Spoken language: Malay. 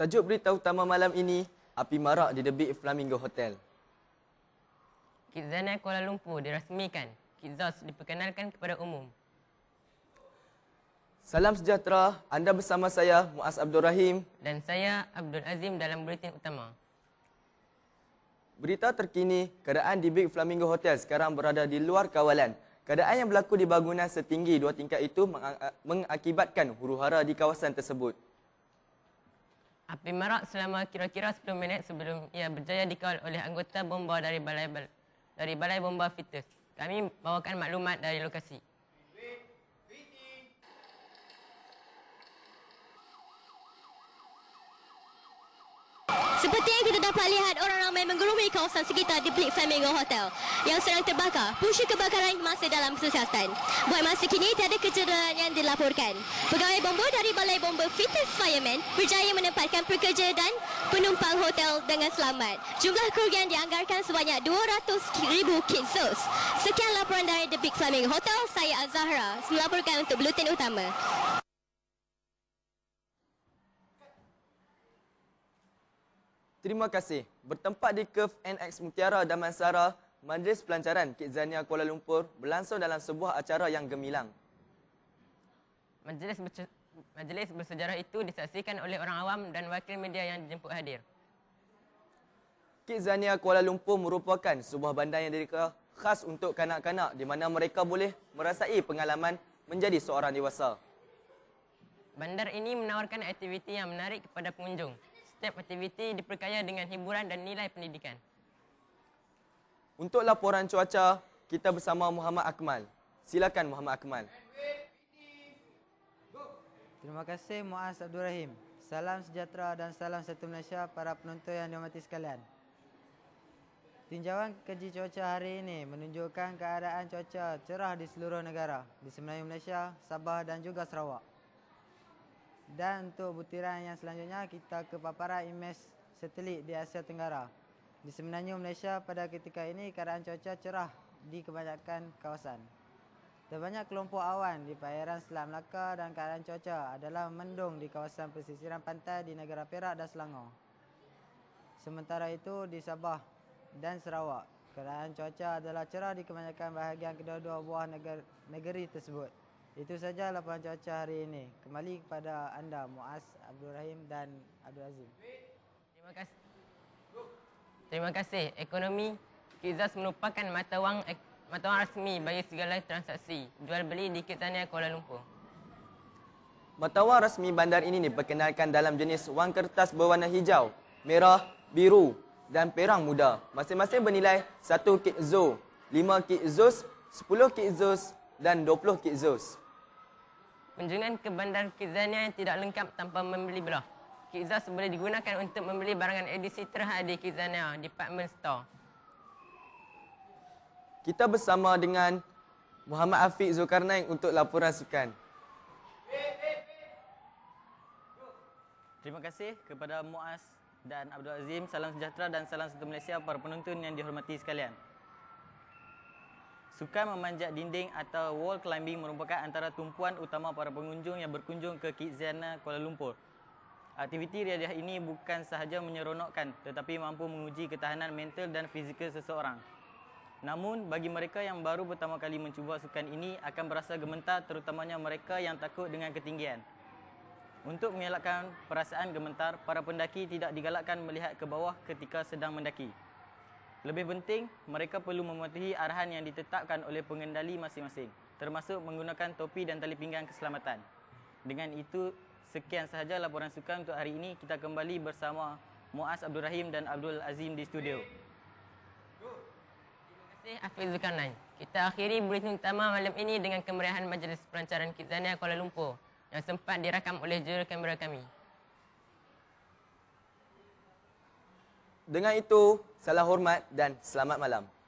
Tajuk berita utama malam ini, api marak di The Flamingo Hotel. Kidzana Kuala Lumpur dirasmikan. Kidzos diperkenalkan kepada umum. Salam sejahtera, anda bersama saya Muaz Abdul Rahim dan saya Abdul Azim dalam beritin utama. Berita terkini, keadaan di Big Flamingo Hotel sekarang berada di luar kawalan. Keadaan yang berlaku di bangunan setinggi dua tingkat itu mengakibatkan huru-hara di kawasan tersebut. Api merak selama kira-kira 10 minit sebelum ia berjaya dikawal oleh anggota bomba dari balai dari balai bomba Fitus. Kami bawakan maklumat dari lokasi. Seperti yang kita dapat lihat, orang ramai menggerumi kawasan sekitar di Blik Flamingo Hotel yang sedang terbakar. Pusat kebakaran masih dalam kesihatan. Buat masa kini, tiada kecederaan yang dilaporkan. Pegawai bomba dari Balai Bomba Fitness Fireman berjaya menempatkan pekerja dan penumpang hotel dengan selamat. Jumlah kerugian dianggarkan sebanyak 200,000 kinsos. Sekian laporan dari The Big Flamingo Hotel, saya Azahra. Melaporkan untuk Bulutin Utama. Terima kasih. Bertempat di Kef NX Mutiara Damansara, Majlis Pelancaran Kidzania Kuala Lumpur berlangsung dalam sebuah acara yang gemilang. Majlis, majlis bersejarah itu disaksikan oleh orang awam dan wakil media yang dijemput hadir. Kidzania Kuala Lumpur merupakan sebuah bandar yang dikira khas untuk kanak-kanak di mana mereka boleh merasai pengalaman menjadi seorang dewasa. Bandar ini menawarkan aktiviti yang menarik kepada pengunjung setiap aktiviti diperkaya dengan hiburan dan nilai pendidikan. Untuk laporan cuaca, kita bersama Muhammad Akmal. Silakan Muhammad Akmal. Terima kasih Muaz Abdul Rahim. Salam sejahtera dan salam satu Malaysia para penonton yang dihormati sekalian. Tinjauan keji cuaca hari ini menunjukkan keadaan cuaca cerah di seluruh negara di semenanjung Malaysia, Sabah dan juga Sarawak. Dan untuk butiran yang selanjutnya kita ke paparan imej satelit di Asia Tenggara. Di semenanjung Malaysia pada ketika ini keadaan cuaca cerah di kebanyakan kawasan. Terbanyak kelompok awan di perairan Selat Melaka dan keadaan cuaca adalah mendung di kawasan pesisiran pantai di negara Perak dan Selangor. Sementara itu di Sabah dan Sarawak, keadaan cuaca adalah cerah di kebanyakan bahagian kedua-dua buah negeri tersebut. Itu saja laporan cuaca hari ini. Kembali kepada anda Muaz Abdul Rahim dan Abdul Azim. Terima kasih. Terima kasih. Ekonomi Kizas merupakan mata wang mata wang rasmi bagi segala transaksi jual beli di Kitania Kuala Lumpur. Mata wang rasmi bandar ini diperkenalkan dalam jenis wang kertas berwarna hijau, merah, biru dan perang muda. Masing-masing bernilai 1 kizo, 5 kizos, 10 kizos, dan 20 kitzos. Kunjungan ke bandar Kizania tidak lengkap tanpa membeli belah. Kizos boleh digunakan untuk membeli barangan edisi terhad di Kizania Department Store. Kita bersama dengan Muhammad Afiq Zulkarnain untuk laporan sukan. Terima kasih kepada Muaz dan Abdul Azim. Salam sejahtera dan salam satu Malaysia para penonton yang dihormati sekalian. Sukan memanjat dinding atau wall climbing merupakan antara tumpuan utama para pengunjung yang berkunjung ke Kitsiana, Kuala Lumpur. Aktiviti riadah ini bukan sahaja menyeronokkan tetapi mampu menguji ketahanan mental dan fizikal seseorang. Namun, bagi mereka yang baru pertama kali mencuba sukan ini akan berasa gementar terutamanya mereka yang takut dengan ketinggian. Untuk mengelakkan perasaan gementar, para pendaki tidak digalakkan melihat ke bawah ketika sedang mendaki. Lebih penting, mereka perlu mematuhi arahan yang ditetapkan oleh pengendali masing-masing, termasuk menggunakan topi dan tali pinggang keselamatan. Dengan itu, sekian sahaja laporan sukan untuk hari ini. Kita kembali bersama Muaz Abdul Rahim dan Abdul Azim di studio. Terima kasih Afiq Zulkarnain. Kita akhiri berita utama malam ini dengan kemeriahan Majlis pelancaran Kizania Kuala Lumpur yang sempat dirakam oleh juru kamera kami. Dengan itu, salam hormat dan selamat malam.